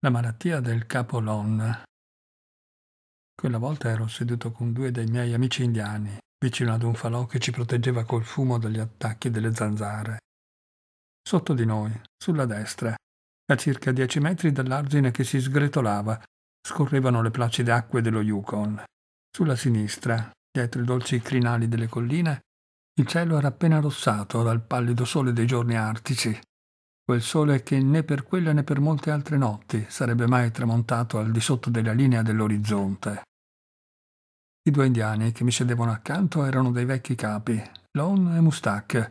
La malattia del capolon. Quella volta ero seduto con due dei miei amici indiani, vicino ad un falò che ci proteggeva col fumo dagli attacchi delle zanzare. Sotto di noi, sulla destra, a circa dieci metri dall'argine che si sgretolava, scorrevano le placide acque dello Yukon. Sulla sinistra, dietro i dolci crinali delle colline, il cielo era appena rossato dal pallido sole dei giorni artici quel sole che né per quella né per molte altre notti sarebbe mai tramontato al di sotto della linea dell'orizzonte. I due indiani che mi sedevano accanto erano dei vecchi capi, Lon e Mustak,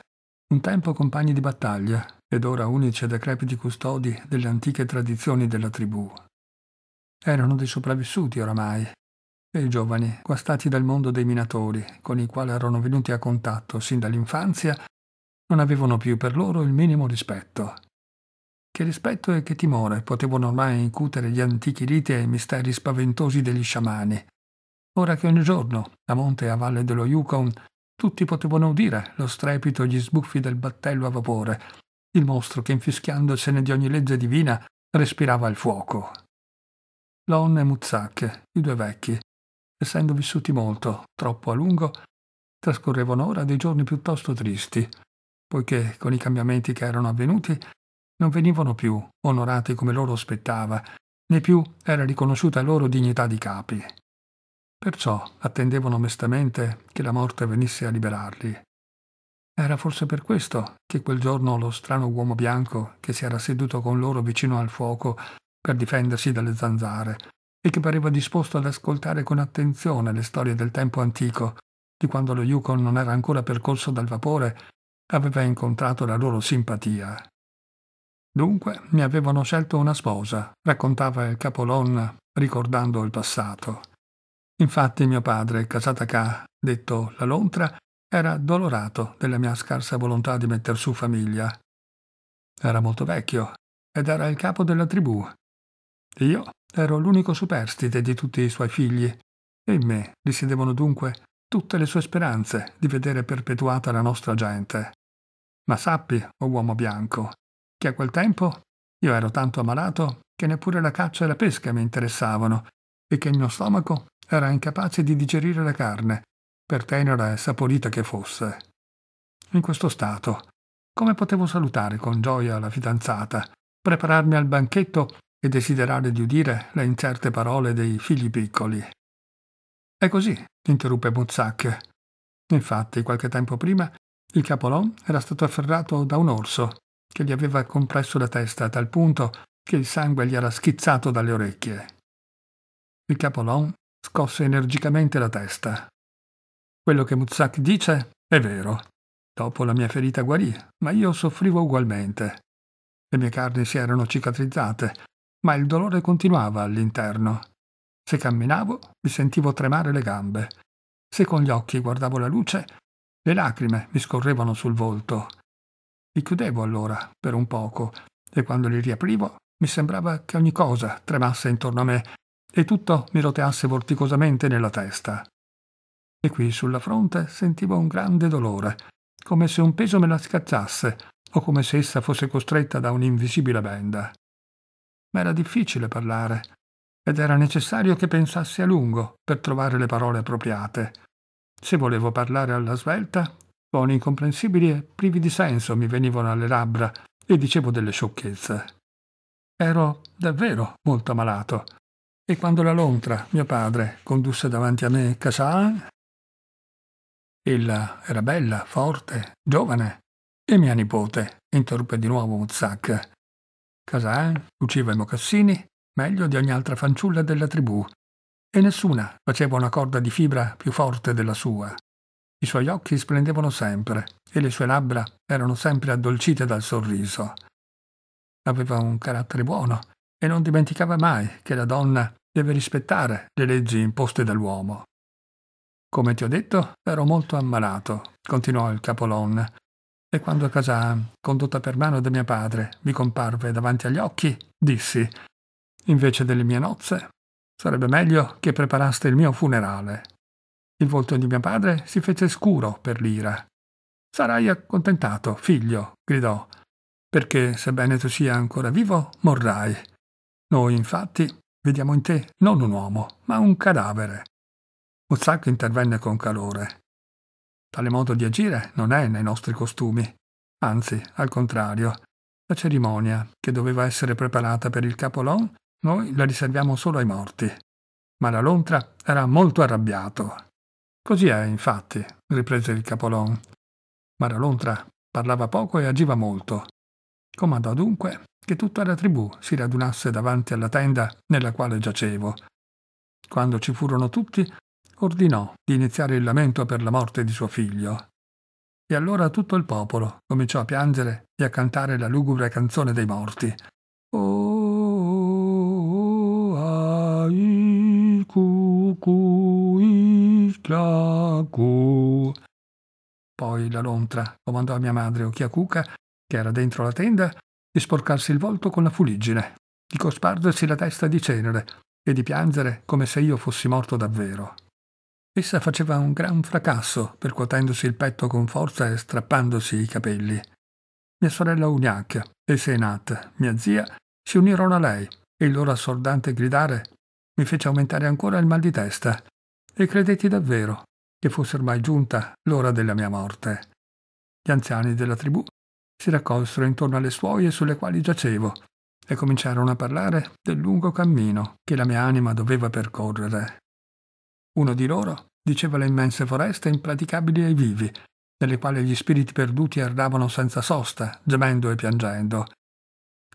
un tempo compagni di battaglia ed ora unici e decrepiti custodi delle antiche tradizioni della tribù. Erano dei sopravvissuti oramai, e i giovani, guastati dal mondo dei minatori, con i quali erano venuti a contatto sin dall'infanzia, non avevano più per loro il minimo rispetto. Che rispetto e che timore potevano ormai incutere gli antichi riti e i misteri spaventosi degli sciamani. Ora che ogni giorno, a monte e a valle dello Yukon, tutti potevano udire lo strepito e gli sbuffi del battello a vapore, il mostro che infischiandosene di ogni legge divina respirava il fuoco. Lon e Muzzak, i due vecchi, essendo vissuti molto, troppo a lungo, trascorrevano ora dei giorni piuttosto tristi, poiché con i cambiamenti che erano avvenuti non venivano più onorate come loro spettava, né più era riconosciuta loro dignità di capi. Perciò attendevano mestamente che la morte venisse a liberarli. Era forse per questo che quel giorno lo strano uomo bianco che si era seduto con loro vicino al fuoco per difendersi dalle zanzare e che pareva disposto ad ascoltare con attenzione le storie del tempo antico, di quando lo Yukon non era ancora percorso dal vapore, aveva incontrato la loro simpatia. Dunque mi avevano scelto una sposa, raccontava il capolonna ricordando il passato. Infatti mio padre, Casatacà, detto la lontra, era dolorato della mia scarsa volontà di metter su famiglia. Era molto vecchio ed era il capo della tribù. Io ero l'unico superstite di tutti i suoi figli e in me risiedevano dunque tutte le sue speranze di vedere perpetuata la nostra gente. Ma sappi, o uomo bianco, che a quel tempo io ero tanto ammalato che neppure la caccia e la pesca mi interessavano e che il mio stomaco era incapace di digerire la carne, per tenera e saporita che fosse. In questo stato, come potevo salutare con gioia la fidanzata, prepararmi al banchetto e desiderare di udire le incerte parole dei figli piccoli? È così, interruppe Muzzac. Infatti, qualche tempo prima, il capolò era stato afferrato da un orso che gli aveva compresso la testa a tal punto che il sangue gli era schizzato dalle orecchie. Il capolon scosse energicamente la testa. Quello che Muzak dice è vero. Dopo la mia ferita guarì, ma io soffrivo ugualmente. Le mie carni si erano cicatrizzate, ma il dolore continuava all'interno. Se camminavo, mi sentivo tremare le gambe. Se con gli occhi guardavo la luce, le lacrime mi scorrevano sul volto. Li chiudevo allora, per un poco, e quando li riaprivo mi sembrava che ogni cosa tremasse intorno a me e tutto mi roteasse vorticosamente nella testa. E qui sulla fronte sentivo un grande dolore, come se un peso me la scacciasse o come se essa fosse costretta da un'invisibile benda. Ma era difficile parlare ed era necessario che pensassi a lungo per trovare le parole appropriate. Se volevo parlare alla svelta, toni incomprensibili e privi di senso mi venivano alle labbra e dicevo delle sciocchezze. Ero davvero molto malato. E quando la lontra, mio padre, condusse davanti a me Casan, ella era bella, forte, giovane. E mia nipote, interruppe di nuovo Muzzac. Casan cuciva i mocassini meglio di ogni altra fanciulla della tribù, e nessuna faceva una corda di fibra più forte della sua. I suoi occhi splendevano sempre e le sue labbra erano sempre addolcite dal sorriso. Aveva un carattere buono e non dimenticava mai che la donna deve rispettare le leggi imposte dall'uomo. Come ti ho detto, ero molto ammalato, continuò il capolon, e quando a casa, condotta per mano da mio padre, mi comparve davanti agli occhi, dissi, invece delle mie nozze, sarebbe meglio che preparaste il mio funerale. Il volto di mio padre si fece scuro per l'ira. Sarai accontentato, figlio, gridò, perché sebbene tu sia ancora vivo, morrai. Noi, infatti, vediamo in te non un uomo, ma un cadavere. Mozzacco intervenne con calore. Tale modo di agire non è nei nostri costumi. Anzi, al contrario, la cerimonia, che doveva essere preparata per il Capolon, noi la riserviamo solo ai morti. Ma la lontra era molto arrabbiato Così è, infatti, riprese il capolon. Lontra parlava poco e agiva molto. Comandò dunque che tutta la tribù si radunasse davanti alla tenda nella quale giacevo. Quando ci furono tutti, ordinò di iniziare il lamento per la morte di suo figlio. E allora tutto il popolo cominciò a piangere e a cantare la lugubre canzone dei morti. Oh, oh, oh, ai, cu, cu. Chiacu. Poi la lontra comandò a mia madre o Chiacuca, che era dentro la tenda, di sporcarsi il volto con la fuliggine, di cospargersi la testa di cenere e di piangere come se io fossi morto davvero. Essa faceva un gran fracasso, percuotendosi il petto con forza e strappandosi i capelli. Mia sorella Uniac e Senat, mia zia, si unirono a lei e il loro assordante gridare mi fece aumentare ancora il mal di testa e credetti davvero che fosse ormai giunta l'ora della mia morte. Gli anziani della tribù si raccolsero intorno alle suoie sulle quali giacevo e cominciarono a parlare del lungo cammino che la mia anima doveva percorrere. Uno di loro diceva le immense foreste impraticabili ai vivi, nelle quali gli spiriti perduti erravano senza sosta, gemendo e piangendo.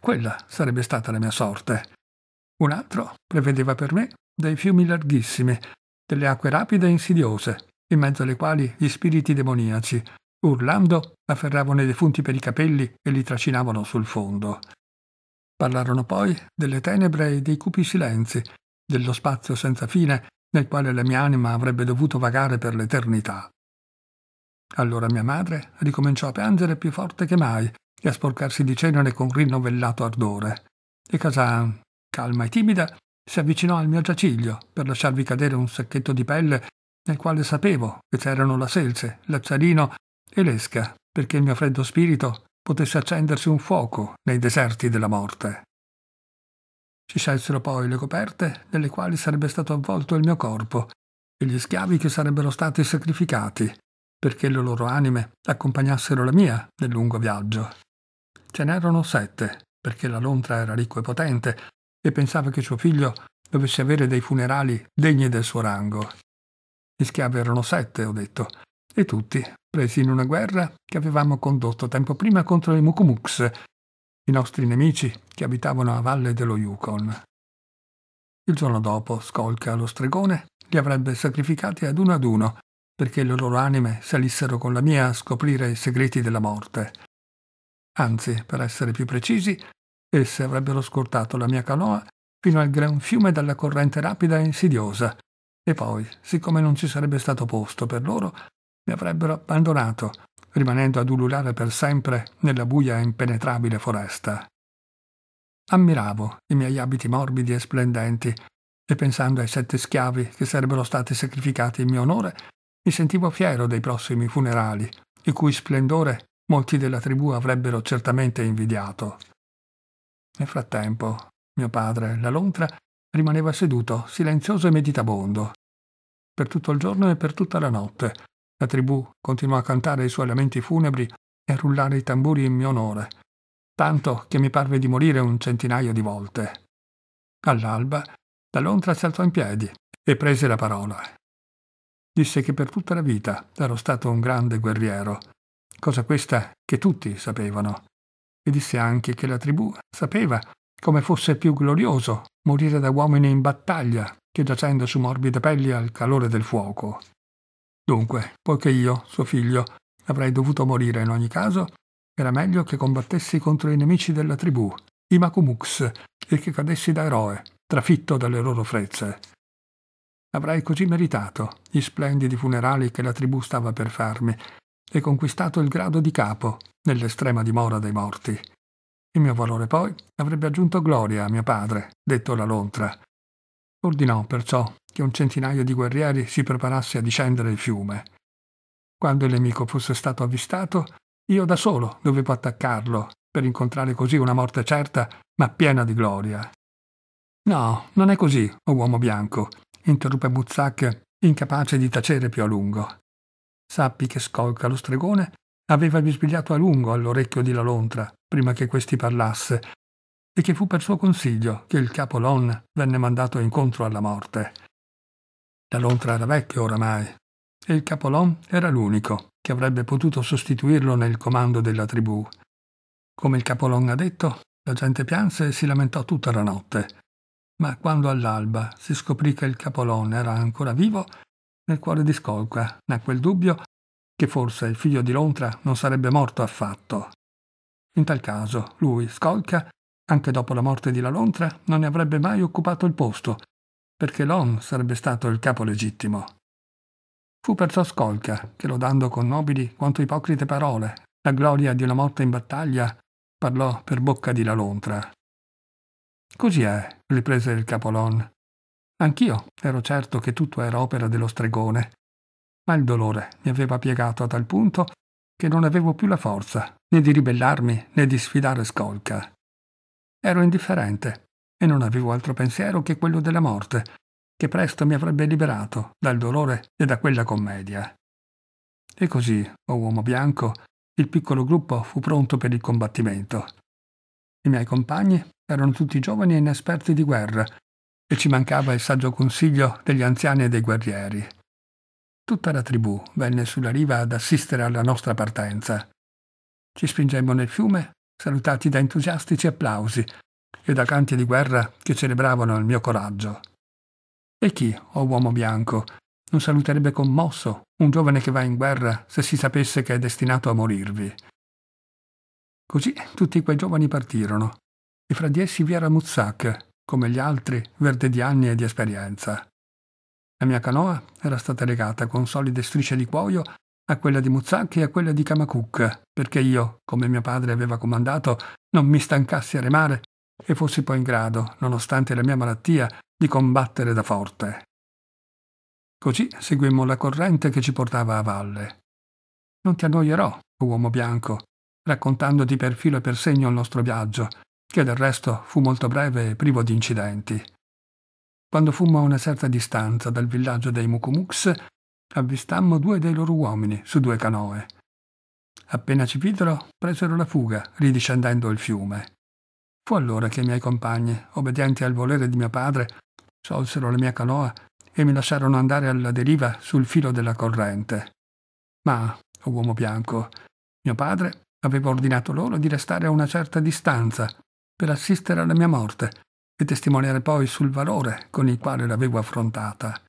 Quella sarebbe stata la mia sorte. Un altro prevedeva per me dei fiumi larghissimi, delle acque rapide e insidiose, in mezzo alle quali gli spiriti demoniaci, urlando, afferravano i defunti per i capelli e li tracinavano sul fondo. Parlarono poi delle tenebre e dei cupi silenzi, dello spazio senza fine nel quale la mia anima avrebbe dovuto vagare per l'eternità. Allora mia madre ricominciò a piangere più forte che mai e a sporcarsi di cenere con rinnovellato ardore. E Casan, calma e timida, si avvicinò al mio giaciglio per lasciarvi cadere un sacchetto di pelle nel quale sapevo che c'erano la selce, l'acciarino e l'esca, perché il mio freddo spirito potesse accendersi un fuoco nei deserti della morte. Si scelsero poi le coperte nelle quali sarebbe stato avvolto il mio corpo e gli schiavi che sarebbero stati sacrificati, perché le loro anime accompagnassero la mia nel lungo viaggio. Ce n'erano sette, perché la lontra era ricco e potente e pensava che suo figlio dovesse avere dei funerali degni del suo rango. Gli schiavi erano sette, ho detto, e tutti presi in una guerra che avevamo condotto tempo prima contro i Mukumux, i nostri nemici che abitavano a valle dello Yukon. Il giorno dopo, Skolka, lo stregone, li avrebbe sacrificati ad uno ad uno, perché le loro anime salissero con la mia a scoprire i segreti della morte. Anzi, per essere più precisi, Esse avrebbero scortato la mia canoa fino al gran fiume dalla corrente rapida e insidiosa, e poi, siccome non ci sarebbe stato posto per loro, mi avrebbero abbandonato, rimanendo ad ululare per sempre nella buia e impenetrabile foresta. Ammiravo i miei abiti morbidi e splendenti, e pensando ai sette schiavi che sarebbero stati sacrificati in mio onore, mi sentivo fiero dei prossimi funerali, il cui splendore molti della tribù avrebbero certamente invidiato. Nel frattempo, mio padre, la lontra, rimaneva seduto, silenzioso e meditabondo. Per tutto il giorno e per tutta la notte, la tribù continuò a cantare i suoi lamenti funebri e a rullare i tamburi in mio onore, tanto che mi parve di morire un centinaio di volte. All'alba, la lontra si alzò in piedi e prese la parola. Disse che per tutta la vita ero stato un grande guerriero, cosa questa che tutti sapevano, e disse anche che la tribù sapeva come fosse più glorioso morire da uomini in battaglia che giacendo su morbide pelli al calore del fuoco. Dunque, poiché io, suo figlio, avrei dovuto morire in ogni caso, era meglio che combattessi contro i nemici della tribù, i Macumux, e che cadessi da eroe, trafitto dalle loro frezze. Avrei così meritato gli splendidi funerali che la tribù stava per farmi, e conquistato il grado di capo nell'estrema dimora dei morti. Il mio valore poi avrebbe aggiunto gloria a mio padre, detto la lontra. Ordinò perciò che un centinaio di guerrieri si preparasse a discendere il fiume. Quando il nemico fosse stato avvistato, io da solo dovevo attaccarlo per incontrare così una morte certa ma piena di gloria. No, non è così, o uomo bianco, interruppe Buzzak, incapace di tacere più a lungo. Sappi che Scolca lo stregone, aveva bisbigliato a lungo all'orecchio di la lontra prima che questi parlasse, e che fu per suo consiglio che il capo Lon venne mandato incontro alla morte. La lontra era vecchio oramai, e il capo Lon era l'unico che avrebbe potuto sostituirlo nel comando della tribù. Come il capo Lon ha detto, la gente pianse e si lamentò tutta la notte, ma quando all'alba si scoprì che il capolone era ancora vivo, nel cuore di Skolka nacque il dubbio che forse il figlio di Lontra non sarebbe morto affatto. In tal caso, lui, Skolka, anche dopo la morte di La Lontra, non ne avrebbe mai occupato il posto, perché Lon sarebbe stato il capo legittimo. Fu perciò Skolka che, lodando con nobili quanto ipocrite parole la gloria di una morte in battaglia, parlò per bocca di La Lontra. Così è, riprese il capo Lon. Anch'io ero certo che tutto era opera dello stregone, ma il dolore mi aveva piegato a tal punto che non avevo più la forza né di ribellarmi né di sfidare Skolka. Ero indifferente e non avevo altro pensiero che quello della morte, che presto mi avrebbe liberato dal dolore e da quella commedia. E così, o oh uomo bianco, il piccolo gruppo fu pronto per il combattimento. I miei compagni erano tutti giovani e inesperti di guerra e ci mancava il saggio consiglio degli anziani e dei guerrieri. Tutta la tribù venne sulla riva ad assistere alla nostra partenza. Ci spingemmo nel fiume, salutati da entusiastici applausi e da canti di guerra che celebravano il mio coraggio. E chi, o oh uomo bianco, non saluterebbe commosso un giovane che va in guerra se si sapesse che è destinato a morirvi? Così tutti quei giovani partirono, e fra di essi vi era Muzak, come gli altri, verde di anni e di esperienza. La mia canoa era stata legata con solide strisce di cuoio a quella di Muzzacchi e a quella di Kamakuk, perché io, come mio padre aveva comandato, non mi stancassi a remare e fossi poi in grado, nonostante la mia malattia, di combattere da forte. Così seguimmo la corrente che ci portava a valle. Non ti annoierò, uomo bianco, raccontandoti per filo e per segno il nostro viaggio, che del resto fu molto breve e privo di incidenti. Quando fummo a una certa distanza dal villaggio dei Mucumucs, avvistammo due dei loro uomini su due canoe. Appena ci videro, presero la fuga, ridiscendendo il fiume. Fu allora che i miei compagni, obbedienti al volere di mio padre, solsero la mia canoa e mi lasciarono andare alla deriva sul filo della corrente. Ma, o uomo bianco, mio padre aveva ordinato loro di restare a una certa distanza per assistere alla mia morte e testimoniare poi sul valore con il quale l'avevo affrontata.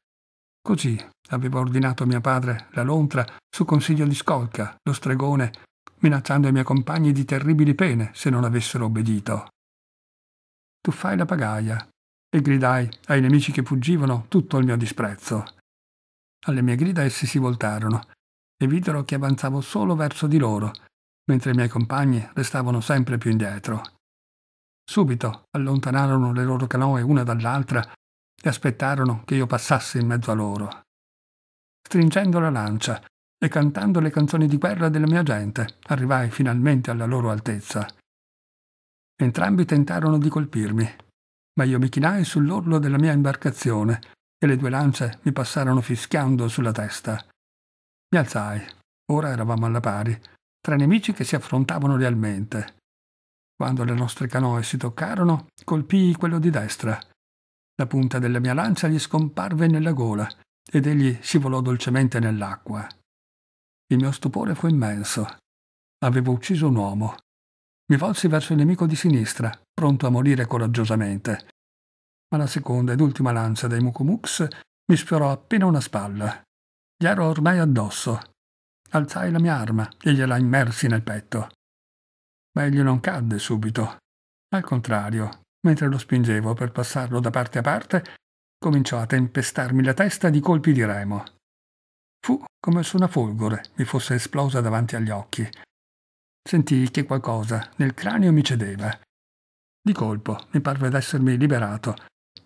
Così aveva ordinato mio padre la lontra su consiglio di Scolca, lo stregone, minacciando i miei compagni di terribili pene se non avessero obbedito. Tuffai la pagaia e gridai ai nemici che fuggivano tutto il mio disprezzo. Alle mie grida essi si voltarono e videro che avanzavo solo verso di loro, mentre i miei compagni restavano sempre più indietro. Subito allontanarono le loro canoe una dall'altra e aspettarono che io passassi in mezzo a loro. Stringendo la lancia e cantando le canzoni di guerra della mia gente, arrivai finalmente alla loro altezza. Entrambi tentarono di colpirmi, ma io mi chinai sull'orlo della mia imbarcazione e le due lance mi passarono fischiando sulla testa. Mi alzai, ora eravamo alla pari, tra nemici che si affrontavano realmente. Quando le nostre canoe si toccarono, colpii quello di destra. La punta della mia lancia gli scomparve nella gola ed egli scivolò dolcemente nell'acqua. Il mio stupore fu immenso. Avevo ucciso un uomo. Mi volsi verso il nemico di sinistra, pronto a morire coraggiosamente. Ma la seconda ed ultima lancia dei Mukumux mi sfiorò appena una spalla. Gli ero ormai addosso. Alzai la mia arma e gliela immersi nel petto ma egli non cadde subito. Al contrario, mentre lo spingevo per passarlo da parte a parte, cominciò a tempestarmi la testa di colpi di remo. Fu come se una folgore mi fosse esplosa davanti agli occhi. Sentii che qualcosa nel cranio mi cedeva. Di colpo mi parve d'essermi liberato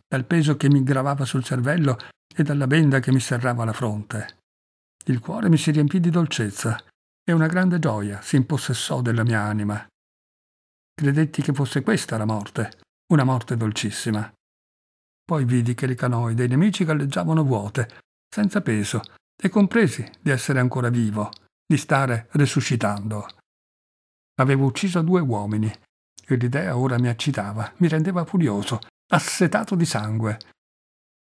dal peso che mi gravava sul cervello e dalla benda che mi serrava la fronte. Il cuore mi si riempì di dolcezza e una grande gioia si impossessò della mia anima credetti che fosse questa la morte, una morte dolcissima. Poi vidi che le canoe dei nemici galleggiavano vuote, senza peso, e compresi di essere ancora vivo, di stare resuscitando. Avevo ucciso due uomini, e l'idea ora mi accitava, mi rendeva furioso, assetato di sangue.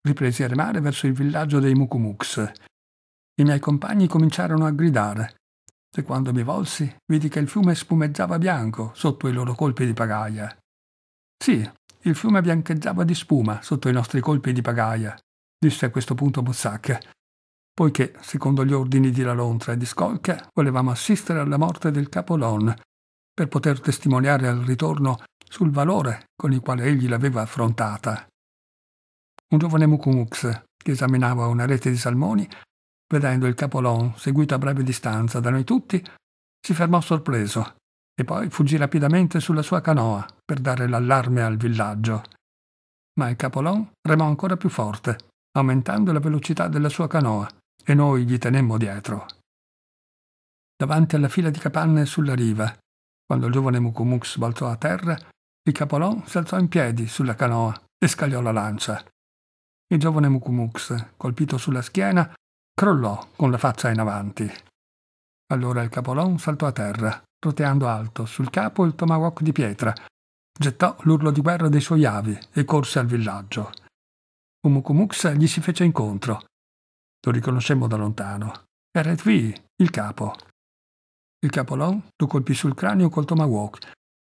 Ripresi a remare verso il villaggio dei Mukumux. I miei compagni cominciarono a gridare, e quando mi volsi vidi che il fiume spumeggiava bianco sotto i loro colpi di pagaia. Sì, il fiume biancheggiava di spuma sotto i nostri colpi di pagaia, disse a questo punto Muzzacca, poiché, secondo gli ordini di La e di Scolca, volevamo assistere alla morte del Capolon, per poter testimoniare al ritorno sul valore con il quale egli l'aveva affrontata. Un giovane Mucumux, che esaminava una rete di salmoni, Vedendo il capolon, seguito a breve distanza da noi tutti, si fermò sorpreso e poi fuggì rapidamente sulla sua canoa per dare l'allarme al villaggio. Ma il capolon remò ancora più forte, aumentando la velocità della sua canoa, e noi gli tenemmo dietro. Davanti alla fila di capanne sulla riva, quando il giovane Mukumux balzò a terra, il capolon si alzò in piedi sulla canoa e scagliò la lancia. Il giovane Mukumux, colpito sulla schiena, Crollò con la faccia in avanti. Allora il capolon saltò a terra, roteando alto sul capo il tomahawk di pietra. Gettò l'urlo di guerra dei suoi avi e corse al villaggio. Umukumux gli si fece incontro. Lo riconoscemmo da lontano. Era qui, il capo. Il capolon lo colpì sul cranio col tomahawk.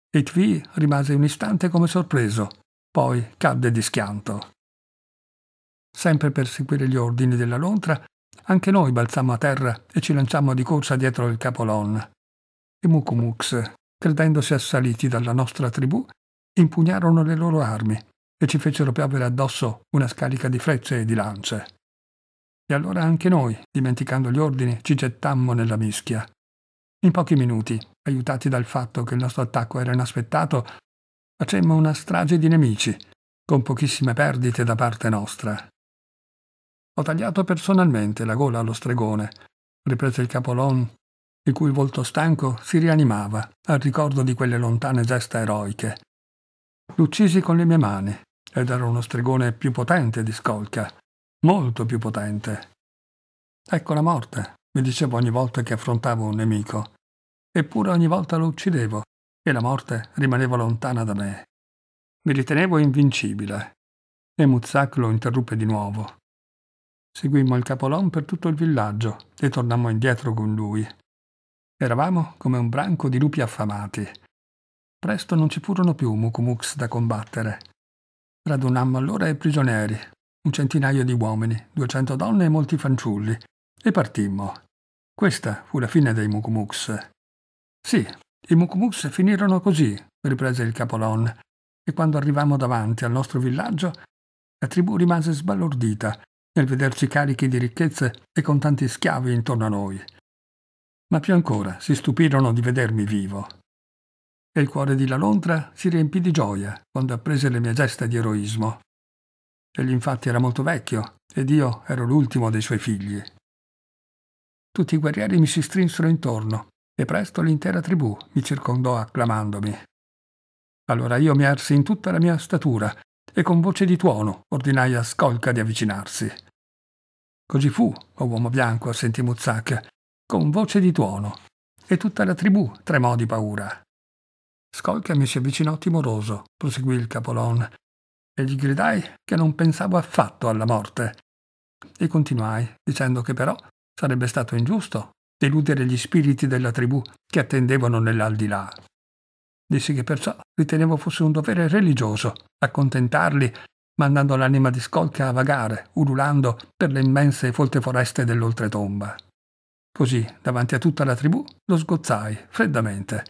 E Tvi rimase un istante come sorpreso, poi cadde di schianto. Sempre per seguire gli ordini della lontra, anche noi balzammo a terra e ci lanciammo di corsa dietro il capolon. I Mukumux, credendosi assaliti dalla nostra tribù, impugnarono le loro armi e ci fecero piovere addosso una scarica di frecce e di lance. E allora anche noi, dimenticando gli ordini, ci gettammo nella mischia. In pochi minuti, aiutati dal fatto che il nostro attacco era inaspettato, facemmo una strage di nemici, con pochissime perdite da parte nostra. Ho tagliato personalmente la gola allo stregone, riprese il capolon, il cui volto stanco si rianimava al ricordo di quelle lontane gesta eroiche. L'uccisi con le mie mani, ed era uno stregone più potente di Skolka, molto più potente. Ecco la morte, mi dicevo ogni volta che affrontavo un nemico. Eppure ogni volta lo uccidevo, e la morte rimaneva lontana da me. Mi ritenevo invincibile. E Muzak lo interruppe di nuovo. Seguimmo il capolon per tutto il villaggio e tornammo indietro con lui. Eravamo come un branco di lupi affamati. Presto non ci furono più mucumux da combattere. Radunammo allora i prigionieri, un centinaio di uomini, duecento donne e molti fanciulli, e partimmo. Questa fu la fine dei mucumux. Sì, i mucumux finirono così, riprese il capolon, e quando arrivammo davanti al nostro villaggio, la tribù rimase sbalordita nel vederci carichi di ricchezze e con tanti schiavi intorno a noi. Ma più ancora si stupirono di vedermi vivo. E il cuore di Lalontra si riempì di gioia quando apprese le mie gesta di eroismo. Egli infatti era molto vecchio ed io ero l'ultimo dei suoi figli. Tutti i guerrieri mi si strinsero intorno e presto l'intera tribù mi circondò acclamandomi. Allora io mi arsi in tutta la mia statura e con voce di tuono ordinai a Scolca di avvicinarsi. Così fu, o uomo bianco, sentì Muzzacchia, con voce di tuono, e tutta la tribù tremò di paura. Scolca mi si avvicinò timoroso, proseguì il Capolon, e gli gridai che non pensavo affatto alla morte. E continuai, dicendo che però sarebbe stato ingiusto deludere gli spiriti della tribù che attendevano nell'aldilà. Dissi che perciò ritenevo fosse un dovere religioso accontentarli mandando l'anima di Skolka a vagare, ululando per le immense e folte foreste dell'oltretomba. Così, davanti a tutta la tribù, lo sgozzai, freddamente.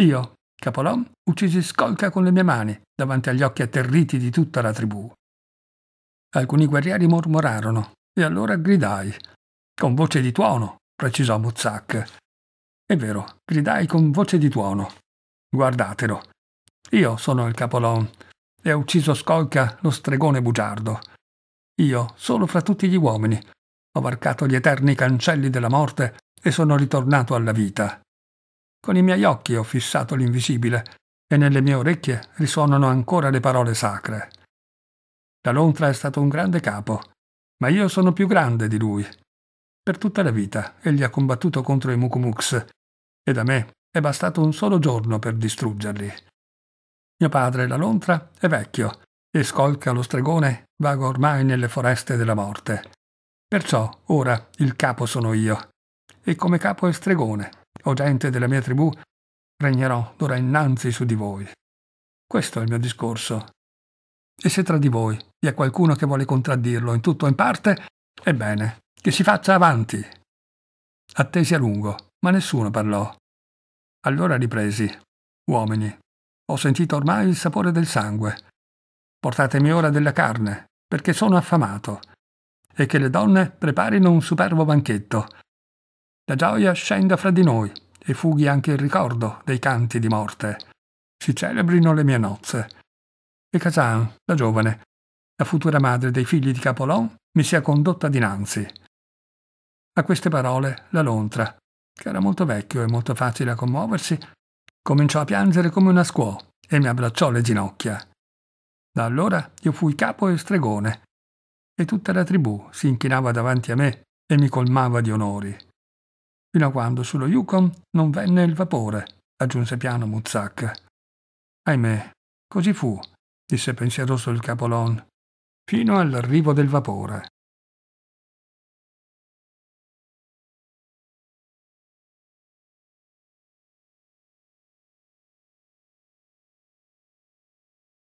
Io, Capolon, uccisi Scolca con le mie mani, davanti agli occhi atterriti di tutta la tribù. Alcuni guerrieri mormorarono, e allora gridai, con voce di tuono, precisò Muzak. È vero, gridai con voce di tuono. Guardatelo. Io sono il Capolon, e ha ucciso Skolka, lo stregone bugiardo. Io, solo fra tutti gli uomini, ho varcato gli eterni cancelli della morte e sono ritornato alla vita. Con i miei occhi ho fissato l'invisibile e nelle mie orecchie risuonano ancora le parole sacre. La lontra è stato un grande capo, ma io sono più grande di lui. Per tutta la vita egli ha combattuto contro i Mukumux e da me è bastato un solo giorno per distruggerli. Mio padre, la lontra, è vecchio e Scolca, lo stregone vago ormai nelle foreste della morte. Perciò ora il capo sono io. E come capo e stregone, o gente della mia tribù, regnerò d'ora innanzi su di voi. Questo è il mio discorso. E se tra di voi vi è qualcuno che vuole contraddirlo in tutto o in parte, ebbene, che si faccia avanti. Attesi a lungo, ma nessuno parlò. Allora ripresi. Uomini, ho sentito ormai il sapore del sangue. Portatemi ora della carne, perché sono affamato. E che le donne preparino un superbo banchetto. La gioia scenda fra di noi e fughi anche il ricordo dei canti di morte. Si celebrino le mie nozze. E Kazan, la giovane, la futura madre dei figli di Capolon, mi sia condotta dinanzi. A queste parole la lontra, che era molto vecchio e molto facile a commuoversi, Cominciò a piangere come una scuola e mi abbracciò le ginocchia. Da allora io fui capo e stregone e tutta la tribù si inchinava davanti a me e mi colmava di onori. Fino a quando sullo Yukon non venne il vapore, aggiunse piano Muzzak. Ahimè, così fu, disse pensieroso il capolon, fino all'arrivo del vapore.